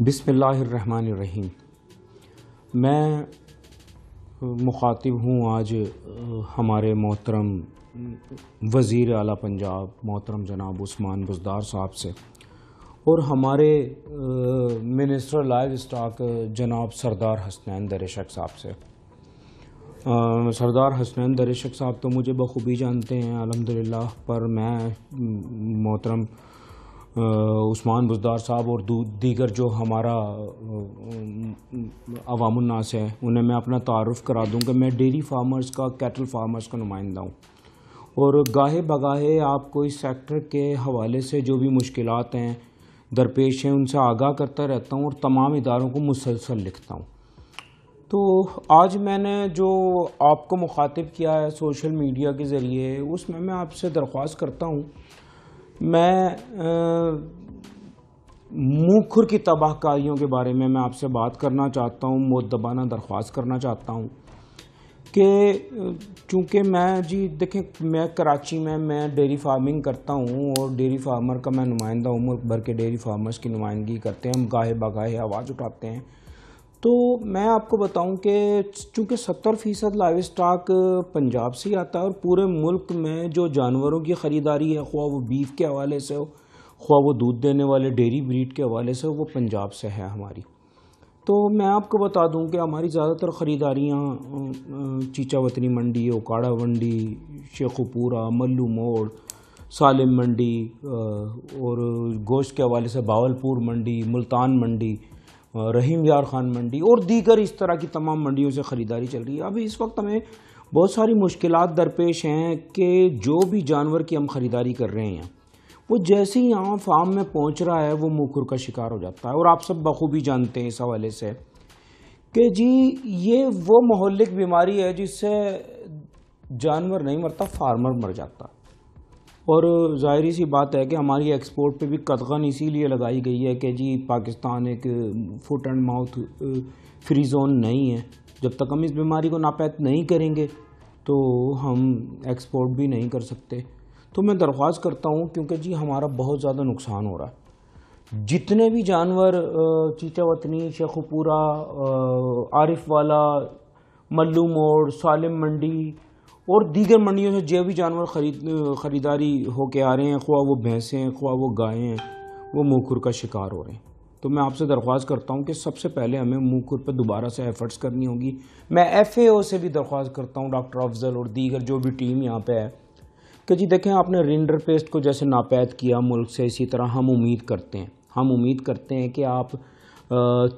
बिसमीम मैं मुखातिब हूँ आज हमारे मोहतरम वज़ी अला पंजाब मोहतरम जनाब उस्मान बुजदार साहब से और हमारे मिनिस्टर लाइफ स्टाक जनाब सरदार हसनैन दरेशक साहब से आ, सरदार हसनैन दरेशक साहब तो मुझे बखूबी जानते हैं अलहमदिल्ला पर मैं मोहतरम उस्मान बुजदार साहब और दीगर जो हमारा अवामनास है उन्हें मैं अपना तारफ़ करा दूँ कि मैं डेरी फार्मर्स का कैटल फार्मर्स का नुमाइंदा हूँ और गाहे बगाहे आपको इस सेक्टर के हवाले से जो भी मुश्किल हैं दरपेश हैं उनसे आगाह करता रहता हूँ और तमाम इदारों को मुसलसल लिखता हूँ तो आज मैंने जो आपको मुखातिब किया है सोशल मीडिया के ज़रिए उसमें मैं आपसे दरख्वास्त करता हूँ मैं मुखर की तबाहकारियों के बारे में मैं आपसे बात करना चाहता हूँ मोदबाना दरख्वास्त करना चाहता हूँ कि चूँकि मैं जी देखें मैं कराची में मैं डेयरी फार्मिंग करता हूँ और डेयरी फार्मर का मैं नुमाइंदा हूँ मुल्क भर के डेयरी फार्मर्स की नुमाइंदगी करते हैं हम गाहे बगाहे आवाज़ उठाते हैं तो मैं आपको बताऊं कि चूँकि सत्तर फ़ीसद लाइव स्टाक पंजाब से आता है और पूरे मुल्क में जो जानवरों की ख़रीदारी है ख्वा वो बीफ के हवाले से हो ख्वा वो दूध देने वाले डेयरी ब्रीड के हवाले से हो वो पंजाब से है हमारी तो मैं आपको बता दूं कि हमारी ज़्यादातर ख़रीदारियाँ चीचा वतनी मंडी ओकाड़ा मंडी शेखोपूरा मल्लू मोड़ सालिम मंडी और गोश्त के हवाले से बावलपुर मंडी मुल्तान मंडी रहीम यार खान मंडी और दीगर इस तरह की तमाम मंडियों से ख़रीदारी चल रही है अभी इस वक्त हमें बहुत सारी मुश्किल दरपेश हैं कि जो भी जानवर की हम ख़रीदारी कर रहे हैं वो जैसे ही यहाँ फार्म में पहुँच रहा है वो मुखर का शिकार हो जाता है और आप सब बखूबी जानते हैं इस हवाले से कि जी ये वो मोहल्लिक बीमारी है जिससे जानवर नहीं मरता फार्मर मर जाता और ज़ाहिर सी बात है कि हमारी एक्सपोर्ट पे भी कदगन इसीलिए लगाई गई है कि जी पाकिस्तान एक foot and mouth free zone नहीं है जब तक हम इस बीमारी को नापैद नहीं करेंगे तो हम एक्सपोर्ट भी नहीं कर सकते तो मैं दरख्वास्त करता हूँ क्योंकि जी हमारा बहुत ज़्यादा नुकसान हो रहा है जितने भी जानवर चीचा वतनी शेखपुरा आरिफ वाला मल्लू मोड़ सालिम मंडी और दीगर मंडियों से जो भी जानवर खरीद ख़रीदारी होके आ रहे हैं ख्वा वो भैंसें हैं ख्वा वो गायें हैं वो मुँह का शिकार हो रहे हैं तो मैं आपसे दरख्वास्त करता हूँ कि सबसे पहले हमें मुँह पर दोबारा से एफ़र्ट्स करनी होगी मैं एफ़ ए ओ से भी दरख्वास्त करता हूँ डॉक्टर अफजल और दीगर जो भी टीम यहाँ पर है कि जी देखें आपने रिंडर पेस्ट को जैसे नापैद किया मुल्क से इसी तरह हम उम्मीद करते हैं हम उम्मीद करते हैं कि आप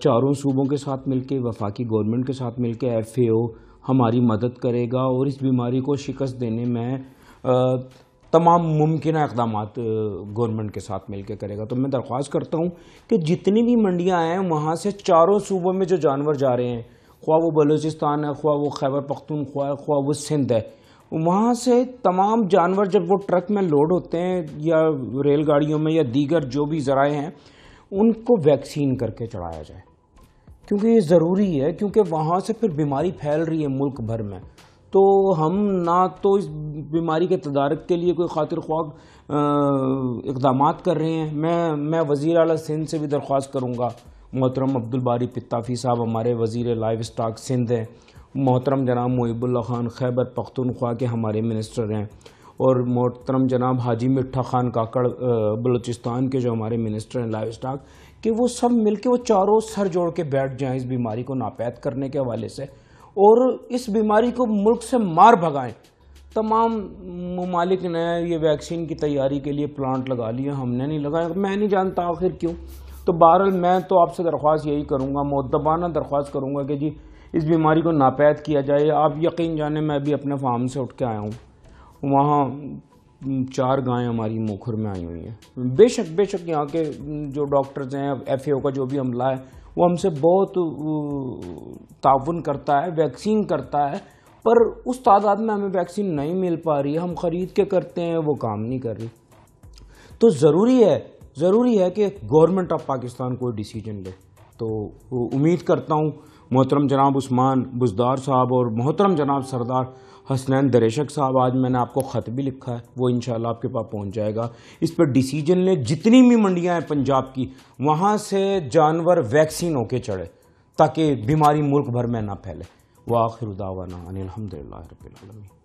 चारों सूबों के साथ मिलके वफाकी गवर्नमेंट के साथ मिलके एफ ए ओ हमारी मदद करेगा और इस बीमारी को शिकस्त देने में तमाम मुमकिन इकदाम गवर्नमेंट के साथ मिलकर करेगा तो मैं दरख्वास्त करता हूँ कि जितनी भी मंडियाँ हैं वहाँ से चारों सूबों में जो जानवर जा रहे हैं ख्वा वो बलूचिस्तान है ख्वा वो खैबर पख्तूनख्वा है ख्वा वो सिंध है वहाँ से तमाम जानवर जब वो ट्रक में लोड होते हैं या रेलगाड़ियों में या दीगर जो भी ज़राए हैं उनको वैक्सीन करके चढ़ाया जाए क्योंकि ये ज़रूरी है क्योंकि वहाँ से फिर बीमारी फैल रही है मुल्क भर में तो हम ना तो इस बीमारी के तदारक के लिए कोई खातिर ख्वाह इकदाम कर रहे हैं मैं मैं वज़ी अल सिंध से भी दरख्वास्त करूँगा मोहतरम अब्दुलबारी पिताफी साहब हमारे वज़ी लाइफ स्टाक सिंध हैं मोहतरम जनाब मुहिबुल्ला ख़ान खैबर पख्तनख्वा के हमारे मिनिस्टर हैं और मोहतरम जनाब हाजी मिठा ख़ान काकड़ बलूचिस्तान के जो हमारे मिनिस्टर हैं लाइफ स्टाक कि वो सब मिलके वो चारों सर जोड़ के बैठ जाएं इस बीमारी को नापैद करने के हवाले से और इस बीमारी को मुल्क से मार भगाएं तमाम ममालिक ने ये वैक्सीन की तैयारी के लिए प्लांट लगा लिए हमने नहीं लगाया मैं नहीं जानता आखिर क्यों तो बहरहाल मैं तो आपसे दरख्वास्त यही करूँगा मुद्दबाना दरख्वास्त करूँगा कि जी इस बीमारी को नापैद किया जाए आप यकीन जाने मैं अभी अपने फार्म से उठ के आया हूँ वहाँ चार गायें हमारी मोखर में आई हुई हैं बेशक बेशक यहाँ के जो डॉक्टर्स हैं एफ का जो भी हमला है वो हमसे बहुत ताउन करता है वैक्सीन करता है पर उस तादाद में हमें वैक्सीन नहीं मिल पा रही हम ख़रीद के करते हैं वो काम नहीं कर रही तो ज़रूरी है ज़रूरी है कि गवर्नमेंट ऑफ पाकिस्तान कोई डिसीजन ले तो उम्मीद करता हूँ मोहतरम जनाब उस्मान बुजदार साहब और मोहतरम जनाब सरदार हसनैन दरेशक साहब आज मैंने आपको ख़त भी लिखा है वो इन आपके पास पहुंच जाएगा इस पर डिसीजन ले जितनी भी मंडियाँ हैं पंजाब की वहाँ से जानवर वैक्सीन होके चढ़े ताकि बीमारी मुल्क भर में ना फैले वाखिर दावाना अनिलहमदिल्ला रबी